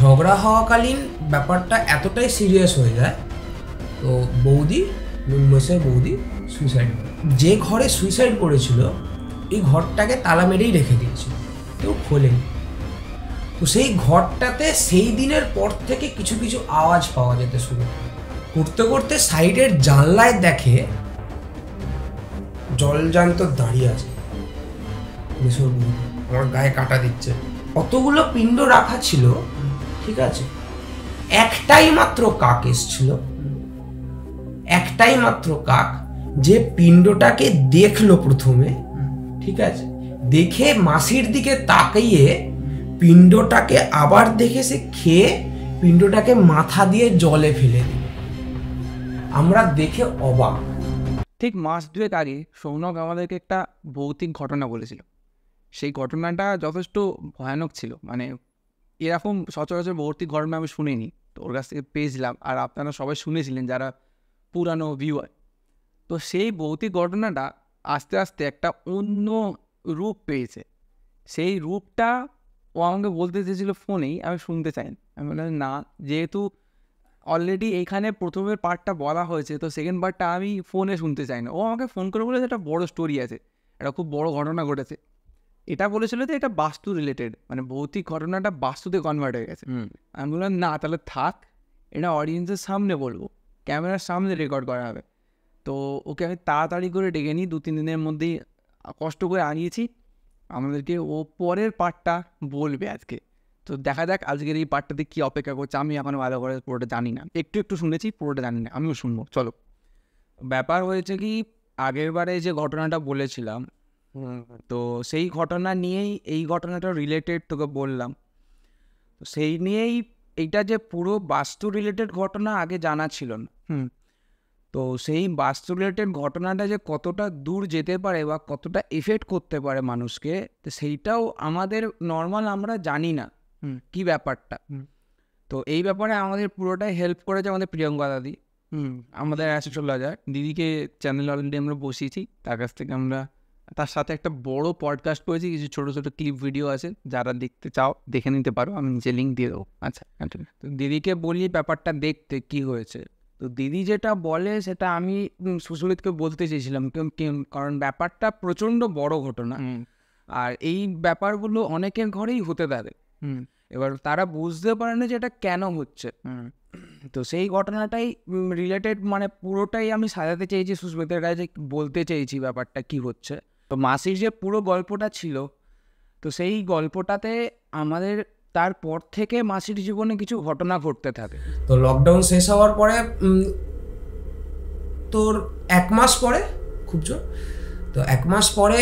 ঝগড়া হওয়াকালীন ব্যাপারটা এতটাই সিরিয়াস হয়ে যায় তো বৌদি নুনমশাই বৌদি সুইসাইড যে ঘরে সুইসাইড করেছিল এই ঘরটাকে তালা মেরেই রেখে দিয়েছিল কেউ খোলেনি তো সেই ঘরটাতে সেই দিনের পর থেকে কিছু কিছু আওয়াজ পাওয়া যেতে শুরু করতে করতে সাইডের জানলায় দেখে জলজান্ত দাঁড়িয়ে আছে আমার গায়ে কাটা দিচ্ছে অতগুলো পিণ্ড রাখা ছিল ঠিক আছে একটাই মাত্র কাক এসছিল একটাই মাত্র কাক যে পিণ্ডটাকে দেখলো প্রথমে ঠিক আছে দেখে মাসির দিকে তাকিয়ে পিণ্ডটাকে আবার দেখে সে খেয়ে পিণ্ডটাকে মাথা দিয়ে জলে ফেলে দিল আমরা দেখে অবাক ঠিক মাস দুয়েক আগে সৌনক আমাদেরকে একটা ভৌতিক ঘটনা বলেছিল সেই ঘটনাটা যথেষ্ট ভয়ানক ছিল মানে এরকম সচরাচর ভর্তি ঘটনা আমি শুনিনি তো ওর কাছ থেকে পেয়েছিলাম আর আপনারা সবাই শুনেছিলেন যারা পুরানো ভিউয়ার তো সেই ভৌতিক ঘটনাটা আস্তে আস্তে একটা অন্য রূপ পেয়েছে সেই রূপটা ও আমাকে বলতে চেয়েছিলো ফোনেই আমি শুনতে চাই আমি বললাম না যেহেতু অলরেডি এখানে প্রথমের পার্টটা বলা হয়েছে তো সেকেন্ড পার্টটা আমি ফোনে শুনতে চাই না ও আমাকে ফোন করে বলেছে একটা বড় স্টোরি আছে একটা খুব বড় ঘটনা ঘটেছে এটা বলেছিল যে এটা বাস্তু রিলেটেড মানে ভৌতিক ঘটনাটা বাস্তুতে কনভার্ট হয়ে গেছে আমি বললাম না তাহলে থাক এটা অডিয়েন্সের সামনে বলবো ক্যামেরার সামনে রেকর্ড করা হবে তো ওকে আমি তাড়াতাড়ি করে ডেকে নিই দু তিন দিনের মধ্যেই কষ্ট করে আনিয়েছি আমাদেরকে ও পরের পার্টটা বলবে আজকে তো দেখা যাক আজকের এই পার্টটাতে কী অপেক্ষা করছে আমি এখন ভালো করে পুরোটা জানি না একটু একটু শুনেছি পুরোটা জানি না আমিও শুনবো চলো ব্যাপার হয়েছে কি আগের বারে যে ঘটনাটা বলেছিলাম তো সেই ঘটনা নিয়েই এই ঘটনাটা রিলেটেড তোকে বললাম তো সেই নিয়েই এইটা যে পুরো বাস্তু রিলেটেড ঘটনা আগে জানা ছিল না হুম তো সেই বাস্তু রিলেটেড ঘটনাটা যে কতটা দূর যেতে পারে বা কতটা এফেক্ট করতে পারে মানুষকে তো সেইটাও আমাদের নর্মাল আমরা জানি না কি ব্যাপারটা তো এই ব্যাপারে আমাদের পুরোটাই হেল্প করেছে আমাদের প্রিয়ঙ্কা দাদি হুম আমাদের অ্যাস্ট্রোলজার দিদিকে চ্যানেল অলরেডি আমরা বসিয়েছি তার কাছ থেকে আমরা তার সাথে একটা বড় পডকাস্ট করেছি কিছু ছোটো ছোটো ক্লিপ ভিডিও আছে যারা দেখতে চাও দেখে নিতে পারো আমি নিজে লিঙ্ক দিয়ে দেবো আচ্ছা তো দিদিকে বলি ব্যাপারটা দেখতে কি হয়েছে তো দিদি যেটা বলে সেটা আমি সুসমিতকে বলতে চেয়েছিলাম কারণ ব্যাপারটা প্রচণ্ড বড় ঘটনা আর এই ব্যাপারগুলো অনেকের ঘরেই হতে পারে এবার তারা বুঝতে পারে না যে এটা কেন হচ্ছে তো সেই ঘটনাটাই রিলেটেড মানে পুরোটাই আমি সাজাতে চেয়েছি সুস্মিতের কাছে বলতে চেয়েছি ব্যাপারটা কি হচ্ছে তো মাসির যে পুরো গল্পটা ছিল তো সেই গল্পটাতে আমাদের তারপর থেকে মাসির জীবনে কিছু ঘটনা ঘটতে থাকে তো লকডাউন শেষ হওয়ার পরে তোর এক মাস পরে খুব জোর তো এক মাস পরে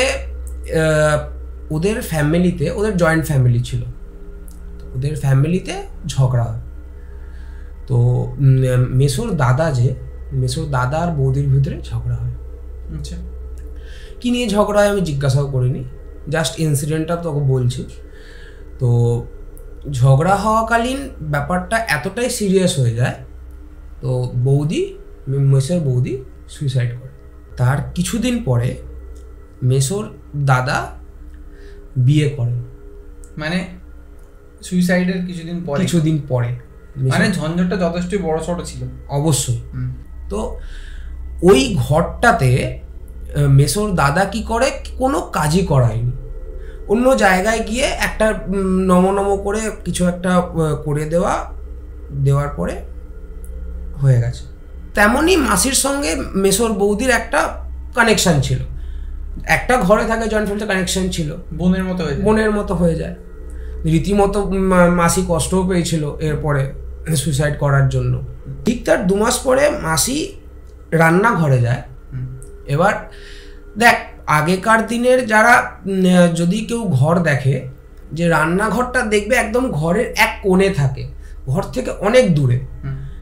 ওদের ফ্যামিলিতে ওদের জয়েন্ট ফ্যামিলি ছিল ওদের ফ্যামিলিতে ঝগড়া হয় তো মেসোর দাদা যে মেসোর দাদা আর বৌদির ভিতরে ঝগড়া হয় আচ্ছা কী নিয়ে ঝগড়া হয় আমি জিজ্ঞাসাও করিনি জাস্ট ইনসিডেন্টটা তোকে বলছি তো ঝগড়া হওয়াকালীন ব্যাপারটা এতটাই সিরিয়াস হয়ে যায় তো বৌদি মেসের বৌদি সুইসাইড করে তার কিছুদিন পরে মেসোর দাদা বিয়ে করে মানে সুইসাইডের কিছুদিন পরে কিছুদিন পরে মানে ঝঞ্ঝটটা যথেষ্টই বড় সড়ো ছিল অবশ্যই তো ওই ঘরটাতে মেসোর দাদা কি করে কোনো কাজই করায়নি অন্য জায়গায় গিয়ে একটা নমনম করে কিছু একটা করে দেওয়া দেওয়ার পরে হয়ে গেছে তেমনই মাসির সঙ্গে মেসোর বৌদির একটা কানেকশান ছিল একটা ঘরে থাকে জয়েন্ট ফ্যামিলিতে কানেকশান ছিল বোনের মতো হয়ে বোনের মতো হয়ে যায় রীতিমতো মাসি কষ্টও পেয়েছিল এরপরে সুইসাইড করার জন্য ঠিক তার দু মাস পরে মাসি রান্নাঘরে যায় এবার দেখ আগেকার দিনের যারা যদি কেউ ঘর দেখে যে রান্নাঘরটা দেখবে একদম ঘরের এক কোণে থাকে ঘর থেকে অনেক দূরে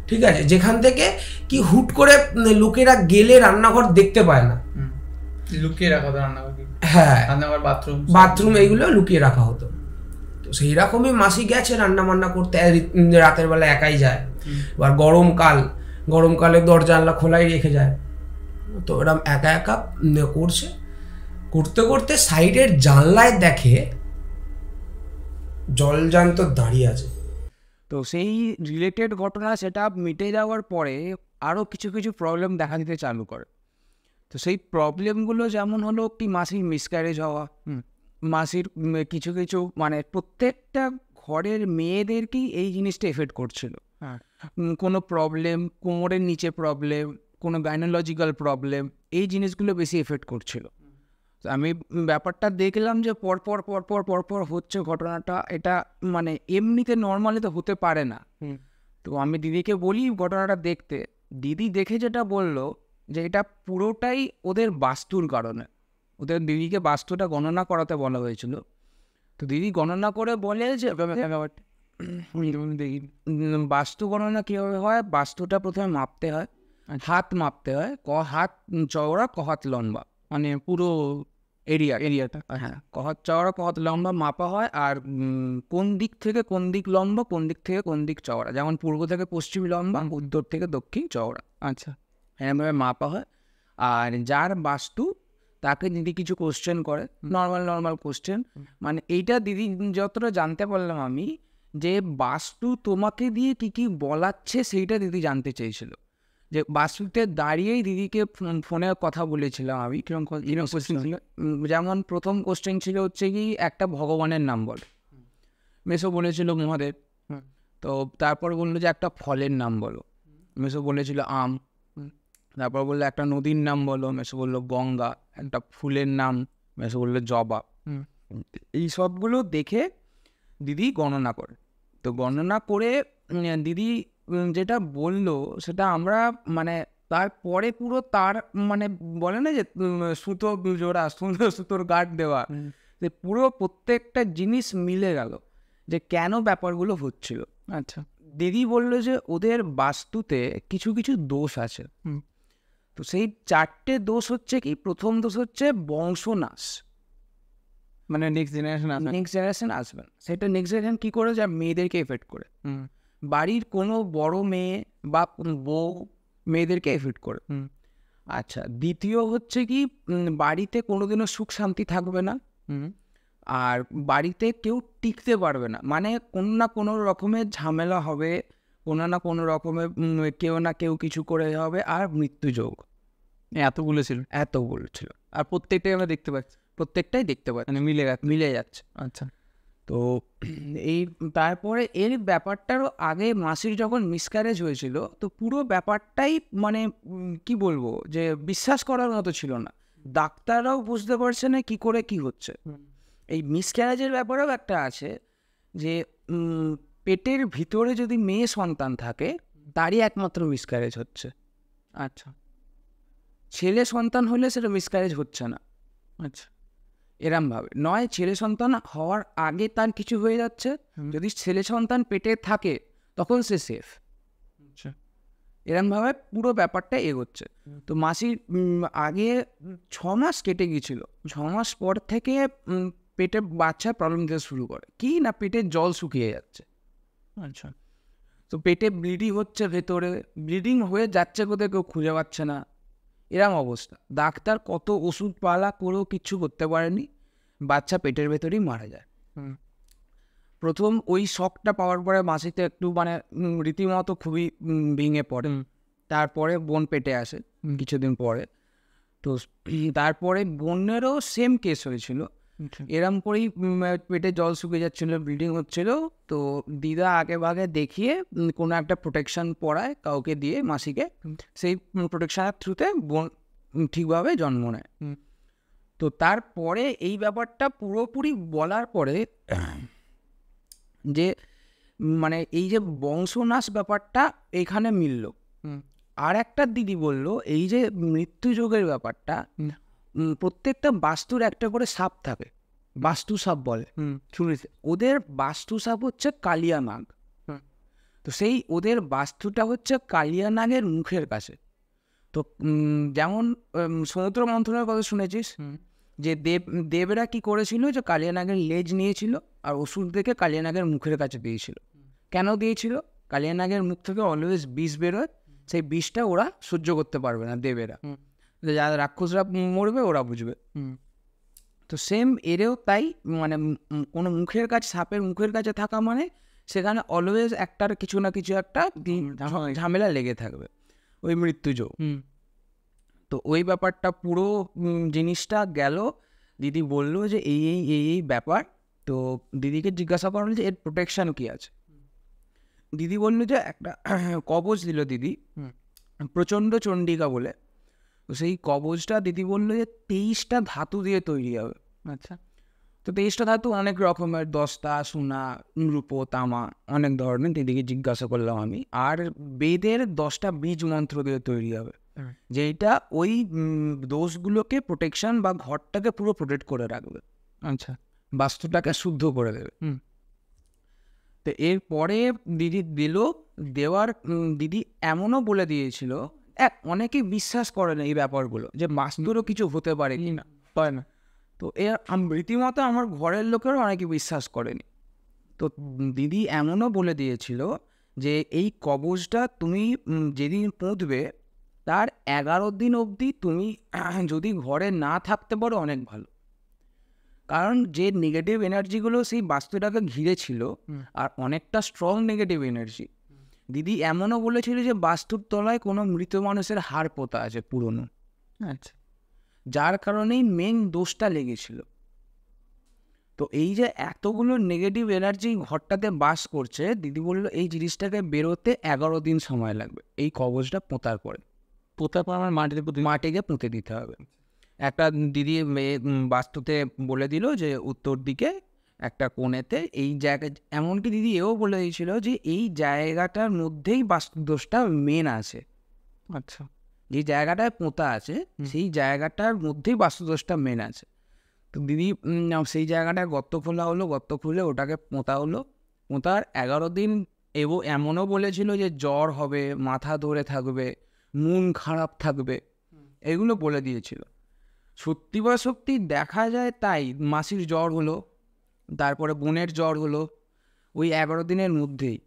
ঠিক আছে যেখান থেকে কি হুট করে লোকেরা গেলে রান্নাঘর দেখতে পায় না লুকিয়ে রাখা হতো রান্নাঘর হ্যাঁ রান্নাঘর বাথরুম বাথরুম এইগুলো লুকিয়ে রাখা হতো তো সেই রকমই মাসি গেছে রান্না বান্না করতে রাতের বেলা একাই যায় এবার গরমকাল গরমকালে দরজা আল্লাহ খোলাই রেখে যায় তো ওরম একা একা করছে করতে করতে সাইডের জানলায় দেখে জলজান্ত দাঁড়িয়ে আছে তো সেই রিলেটেড ঘটনা সেটা মিটে যাওয়ার পরে আরও কিছু কিছু প্রবলেম দেখা দিতে চালু করে তো সেই প্রবলেমগুলো যেমন হলো কি মাসির মিসক্যারেজ হওয়া মাসির কিছু কিছু মানে প্রত্যেকটা ঘরের মেয়েদেরকেই এই জিনিসটা এফেক্ট করছিল হ্যাঁ। কোনো প্রবলেম কোমরের নিচে প্রবলেম কোনো গাইনোলজিক্যাল প্রবলেম এই জিনিসগুলো বেশি এফেক্ট করছিল আমি ব্যাপারটা দেখলাম যে পরপর পরপর পরপর হচ্ছে ঘটনাটা এটা মানে এমনিতে নর্মালি তো হতে পারে না তো আমি দিদিকে বলি ঘটনাটা দেখতে দিদি দেখে যেটা বলল যে এটা পুরোটাই ওদের বাস্তুর কারণে ওদের দিদিকে বাস্তুটা গণনা করাতে বলা হয়েছিল তো দিদি গণনা করে বলে যে বাস্তু গণনা কীভাবে হয় বাস্তুটা প্রথমে মাপতে হয় মানে হাত মাপতে হয় ক হাত চওড়া ক হাত লম্বা মানে পুরো এরিয়া এরিয়াটা আচ্ছা। হ্যাঁ ক হাত চওড়া ক হাত লম্বা মাপা হয় আর কোন দিক থেকে কোন দিক লম্বা কোন দিক থেকে কোন দিক চওড়া যেমন পূর্ব থেকে পশ্চিম লম্বা উত্তর থেকে দক্ষিণ চওড়া আচ্ছা এরমভাবে মাপা হয় আর যার বাস্তু তাকে দিদি কিছু কোশ্চেন করে নর্মাল নর্মাল কোশ্চেন মানে এইটা দিদি যতটা জানতে পারলাম আমি যে বাস্তু তোমাকে দিয়ে কী কী বলাচ্ছে সেইটা দিদি জানতে চেয়েছিল যে বাসুতে দাঁড়িয়েই দিদিকে ফোনে কথা বলেছিলাম আমি কিরম কোশ্চেন আচ্ছা, আচ্ছা। ছিল যেমন প্রথম কোশ্চেন ছিল হচ্ছে কি একটা ভগবানের নাম বল মেসো বলেছিল মহাদেব তো তারপর বললো যে একটা ফলের নাম বলো মেসো বলেছিল আম তারপর বললো একটা নদীর নাম বলো মেসো বললো গঙ্গা একটা ফুলের নাম মেসো বললো জবা এই সবগুলো দেখে দিদি গণনা করে তো গণনা করে দিদি যেটা বললো সেটা আমরা মানে তারপরে পুরো তার মানে বলে না যে সুতো জোড়া সুন্দর সুতোর গার্ড দেওয়া যে পুরো প্রত্যেকটা জিনিস মিলে গেল যে কেন ব্যাপারগুলো হচ্ছিল আচ্ছা দিদি বললো যে ওদের বাস্তুতে কিছু কিছু দোষ আছে তো সেই চারটে দোষ হচ্ছে কি প্রথম দোষ হচ্ছে বংশনাশ মানে নেক্সট জেনারেশন নেক্সট জেনারেশন আসবে সেটা নেক্সট জেনারেশন কী করে যা মেয়েদেরকে এফেক্ট করে বাড়ির কোনো বড় মেয়ে বা বউ মেয়েদেরকে এফেক্ট করে আচ্ছা দ্বিতীয় হচ্ছে কি বাড়িতে কোনোদিনও সুখ শান্তি থাকবে না আর বাড়িতে কেউ টিকতে পারবে না মানে কোনো না কোনো রকমের ঝামেলা হবে কোনো না কোনো রকমের কেউ না কেউ কিছু করে হবে আর মৃত্যুযোগ এত বলেছিল এতগুলো ছিল আর প্রত্যেকটাই আমরা দেখতে পাচ্ছি প্রত্যেকটাই দেখতে পাচ্ছি মানে মিলে মিলে যাচ্ছে আচ্ছা তো এই তারপরে এর ব্যাপারটারও আগে মাসির যখন মিসক্যারেজ হয়েছিল তো পুরো ব্যাপারটাই মানে কি বলবো যে বিশ্বাস করার মতো ছিল না ডাক্তাররাও বুঝতে পারছে না কি করে কি হচ্ছে এই মিসক্যারেজের ব্যাপারেও একটা আছে যে পেটের ভিতরে যদি মেয়ে সন্তান থাকে তারই একমাত্র মিসক্যারেজ হচ্ছে আচ্ছা ছেলে সন্তান হলে সেটা মিসক্যারেজ হচ্ছে না আচ্ছা এরমভাবে নয় ছেলে সন্তান হওয়ার আগে তার কিছু হয়ে যাচ্ছে যদি ছেলে সন্তান পেটে থাকে তখন সে সেফ আচ্ছা। এরমভাবে পুরো ব্যাপারটা এগোচ্ছে তো মাসির আগে ছ মাস কেটে গিয়েছিল ছ মাস পর থেকে পেটে বাচ্চা প্রবলেম দিতে শুরু করে কি না পেটে জল শুকিয়ে যাচ্ছে আচ্ছা তো পেটে ব্লিডিং হচ্ছে ভেতরে ব্লিডিং হয়ে যাচ্ছে কোথায় কেউ খুঁজে পাচ্ছে না এরম অবস্থা ডাক্তার কত ওষুধ পালা করেও কিচ্ছু করতে পারেনি বাচ্চা পেটের ভেতরেই মারা যায় প্রথম ওই শখটা পাওয়ার পরে মাসিতে একটু মানে রীতিমতো খুবই ভেঙে পড়ে তারপরে বোন পেটে আসে কিছুদিন পরে তো তারপরে বোনেরও সেম কেস হয়েছিল এরম করেই পেটে জল শুকিয়ে যাচ্ছিল ব্লিডিং হচ্ছিল তো দিদা আগে ভাগে দেখিয়ে কোনো একটা প্রোটেকশন পড়ায় কাউকে দিয়ে মাসিকে সেই প্রোটেকশনের থ্রুতে বোন ঠিকভাবে জন্ম নেয় তো তারপরে এই ব্যাপারটা পুরোপুরি বলার পরে যে মানে এই যে বংশনাশ ব্যাপারটা এখানে মিলল আর একটা দিদি বলল এই যে মৃত্যুযোগের ব্যাপারটা প্রত্যেকটা বাস্তুর একটা করে সাপ থাকে বাস্তু সাপ বলে শুনেছি ওদের বাস্তু সাপ হচ্ছে কালিয়া নাগ তো সেই ওদের বাস্তুটা হচ্ছে কালিয়া নাগের মুখের কাছে তো যেমন সমুদ্র মন্ত্রণের কথা শুনেছিস যে দেব দেবরা কি করেছিল যে কালিয়ানাগের লেজ নিয়েছিল আর ওষুধ দেখে কালিয়ানাগের মুখের কাছে দিয়েছিল কেন দিয়েছিল কালিয়ানাগের মুখ থেকে অলওয়েজ বিষ বেরোয় সেই বিষটা ওরা সহ্য করতে পারবে না দেবেরা যারা রাক্ষসরা মরবে ওরা বুঝবে তো সেম এরেও তাই মানে কোনো মুখের কাছে সাপের মুখের কাছে থাকা মানে সেখানে অলওয়েজ একটার কিছু না কিছু একটা ঝামেলা লেগে থাকবে ওই মৃত্যুজ তো ওই ব্যাপারটা পুরো জিনিসটা গেল দিদি বললো যে এই এই এই এই ব্যাপার তো দিদিকে জিজ্ঞাসা করল যে এর প্রোটেকশান কী আছে দিদি বললো যে একটা কবচ দিল দিদি প্রচণ্ড চণ্ডিকা বলে তো সেই কবজটা দিদি বললো যে তেইশটা ধাতু দিয়ে তৈরি হবে আচ্ছা তো তেইশটা ধাতু অনেক রকমের দস্তা সোনা রূপো তামা অনেক ধরনের দিদিকে জিজ্ঞাসা করলাম আমি আর বেদের দশটা বীজ মন্ত্র দিয়ে তৈরি হবে যেটা ওই দোষগুলোকে প্রোটেকশন বা ঘরটাকে পুরো প্রোটেক্ট করে রাখবে আচ্ছা বাস্তুটাকে শুদ্ধ করে দেবে তো এরপরে দিদি দিল দেওয়ার দিদি এমনও বলে দিয়েছিল অনেকেই বিশ্বাস করে না এই ব্যাপারগুলো যে ধরেও কিছু হতে পারে কি না পারে না তো এ রীতিমতো আমার ঘরের লোকেরও অনেকে বিশ্বাস করেনি তো দিদি এমনও বলে দিয়েছিল যে এই কবজটা তুমি যেদিন পুঁতবে তার এগারো দিন অবধি তুমি যদি ঘরে না থাকতে পারো অনেক ভালো কারণ যে নেগেটিভ এনার্জিগুলো সেই বাস্তুটাকে ঘিরে ছিল আর অনেকটা স্ট্রং নেগেটিভ এনার্জি দিদি এমনও বলেছিল যে বাস্তুর তলায় কোনো মৃত মানুষের হাড় পোতা আছে পুরনো আচ্ছা যার কারণেই মেন দোষটা লেগেছিল তো এই যে এতগুলো নেগেটিভ এনার্জি ঘরটাতে বাস করছে দিদি বললো এই জিনিসটাকে বেরোতে এগারো দিন সময় লাগবে এই কবজটা পোঁতার পরে পোঁতার পর আমার মাটিতে মাটিকে পুঁতে দিতে হবে আচ্ছা। একটা দিদি বাস্তুতে বলে দিল যে উত্তর দিকে একটা কোণেতে এই জায়গা এমনকি দিদি এও বলে দিয়েছিল যে এই জায়গাটার মধ্যেই বাস্তুদোষটা মেন আছে আচ্ছা যে জায়গাটায় পোঁতা আছে সেই জায়গাটার মধ্যেই বাস্তুদোষটা মেন আছে তো দিদি সেই জায়গাটায় গর্ত খোলা হলো গর্ত খুলে ওটাকে পোঁতা হলো পোঁতার এগারো দিন এবং এমনও বলেছিল যে জ্বর হবে মাথা ধরে থাকবে মন খারাপ থাকবে এগুলো বলে দিয়েছিল সত্যি বা সত্যি দেখা যায় তাই মাসির জ্বর হলো তারপরে বোনের জ্বর হলো ওই এগারো দিনের মধ্যেই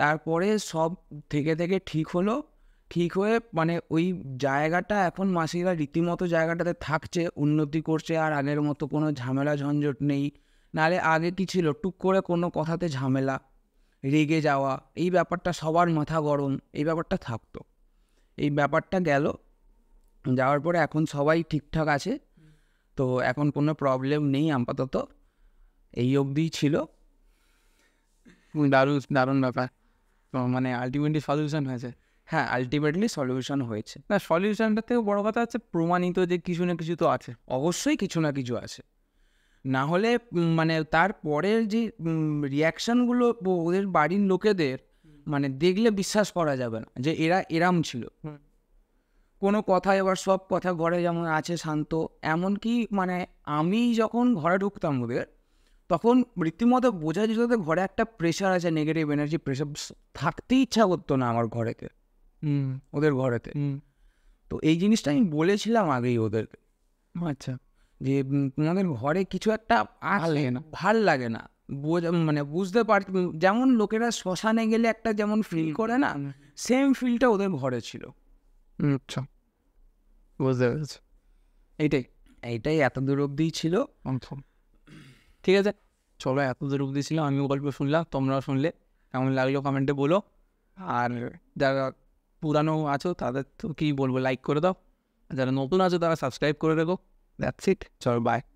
তারপরে সব থেকে থেকে ঠিক হলো ঠিক হয়ে মানে ওই জায়গাটা এখন মাসিরা রীতিমতো জায়গাটাতে থাকছে উন্নতি করছে আর আগের মতো কোনো ঝামেলা ঝঞ্ঝট নেই নাহলে আগে কি ছিল টুক করে কোনো কথাতে ঝামেলা রেগে যাওয়া এই ব্যাপারটা সবার মাথা গরম এই ব্যাপারটা থাকতো এই ব্যাপারটা গেল যাওয়ার পরে এখন সবাই ঠিকঠাক আছে তো এখন কোনো প্রবলেম নেই আপাতত এই অবধিই ছিল দারুণ দারুণ ব্যাপার মানে আলটিমেটলি সলিউশন হয়েছে হ্যাঁ আলটিমেটলি সলিউশন হয়েছে না সলিউশনটার থেকেও বড় কথা হচ্ছে প্রমাণিত যে কিছু না কিছু তো আছে অবশ্যই কিছু না কিছু আছে না হলে মানে তারপরের যে রিয়াকশানগুলো ওদের বাড়ির লোকেদের মানে দেখলে বিশ্বাস করা যাবে না যে এরা এরাম ছিল কোনো কথা এবার সব কথা ঘরে যেমন আছে শান্ত এমনকি মানে আমি যখন ঘরে ঢুকতাম ওদের তখন রীতিমতো বোঝা যেত যে ঘরে একটা প্রেশার আছে নেগেটিভ এনার্জি প্রেশার থাকতে ইচ্ছা করতো না আমার ঘরেতে ওদের ঘরেতে তো এই জিনিসটা আমি বলেছিলাম আগেই ওদেরকে আচ্ছা যে তোমাদের ঘরে কিছু একটা আসে না ভাল লাগে না মানে বুঝতে পার যেমন লোকেরা শ্মশানে গেলে একটা যেমন ফিল করে না সেম ফিলটা ওদের ঘরে ছিল আচ্ছা বুঝতে পেরেছি এইটাই এইটাই এত দূর অবধিই ছিল ঠিক আছে চলো দূর অব্দি ছিল আমিও গল্প শুনলাম তোমরাও শুনলে কেমন লাগলো কমেন্টে বলো আর যারা পুরানো আছো তাদের তো কী বলবো লাইক করে দাও যারা নতুন আছো তারা সাবস্ক্রাইব করে রেখো দ্যাটস ইট চলো বাই